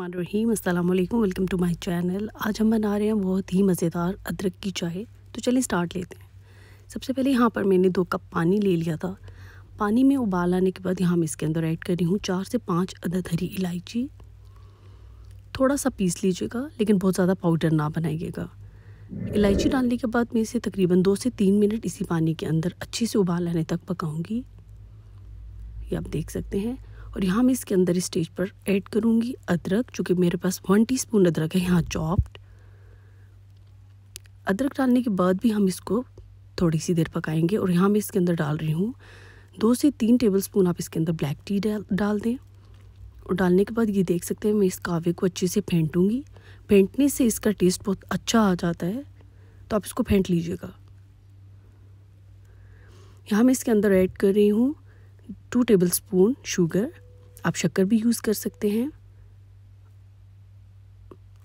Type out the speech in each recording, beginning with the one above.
रहीम अस्सलाम वालेकुम welcome to my channel आज हम बना रहे हैं बहुत ही मज़ेदार अदरक की चाय तो चलिए स्टार्ट लेते हैं सबसे पहले यहाँ पर मैंने दो कप पानी ले लिया था पानी में उबाल आने के बाद यहाँ मैं इसके अंदर ऐड कर रही हूँ चार से पाँच अदद हरी इलायची थोड़ा सा पीस लीजिएगा लेकिन बहुत ज़्यादा पाउडर ना बनाइएगा इलायची डालने के बाद मैं इसे तकरीबन दो से तीन मिनट इसी पानी के अंदर अच्छे से उबाल आने तक पकाऊँगी ये आप देख सकते हैं और यहाँ मैं इसके अंदर स्टेज पर ऐड करूँगी अदरक जो कि मेरे पास वन टीस्पून अदरक है यहाँ चॉप्ड अदरक डालने के बाद भी हम इसको थोड़ी सी देर पकाएंगे और यहाँ मैं इसके अंदर डाल रही हूँ दो से तीन टेबल स्पून आप इसके अंदर ब्लैक टी डाल डाल दें और डालने के बाद ये देख सकते हैं मैं इस कावे को अच्छे से फेंटूँगी फेंटने से इसका टेस्ट बहुत अच्छा आ जाता है तो आप इसको फेंट लीजिएगा यहाँ मैं इसके अंदर ऐड कर रही हूँ टू टेबल स्पून शुगर आप शक्कर भी यूज़ कर सकते हैं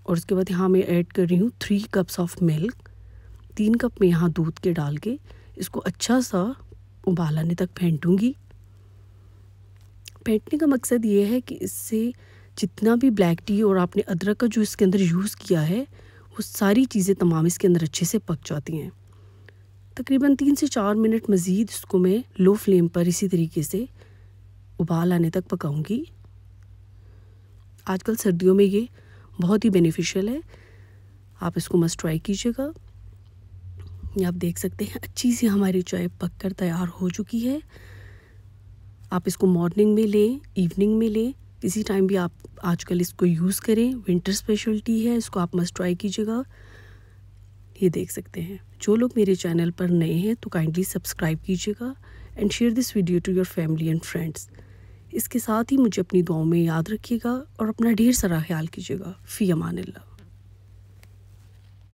और उसके बाद यहाँ मैं ऐड कर रही हूँ थ्री कप्स ऑफ मिल्क तीन कप में यहाँ दूध के डाल के इसको अच्छा सा उबालने तक फेंटूँगी फेंटने का मकसद ये है कि इससे जितना भी ब्लैक टी और आपने अदरक का जो इसके अंदर यूज़ किया है वो सारी चीज़ें तमाम इसके अंदर अच्छे से पक जाती हैं तकरीबन तीन से चार मिनट मज़ीद इसको मैं लो फ्लेम पर इसी तरीके से उबाल आने तक पकाऊंगी आजकल सर्दियों में ये बहुत ही बेनिफिशियल है आप इसको मस्ट ट्राई कीजिएगा ये आप देख सकते हैं अच्छी सी हमारी चाय पक कर तैयार हो चुकी है आप इसको मॉर्निंग में लें इवनिंग में लें इसी टाइम भी आप आजकल इसको यूज़ करें विंटर स्पेशलिटी है इसको आप मस्ट ट्राई कीजिएगा ये देख सकते हैं जो लोग मेरे चैनल पर नए हैं तो काइंडली सब्सक्राइब कीजिएगा and share this video to your family and friends इसके साथ ही मुझे अपनी दुआओं में याद रखिएगा और अपना ढेर सारा ख्याल कीजिएगा फ़ी अमान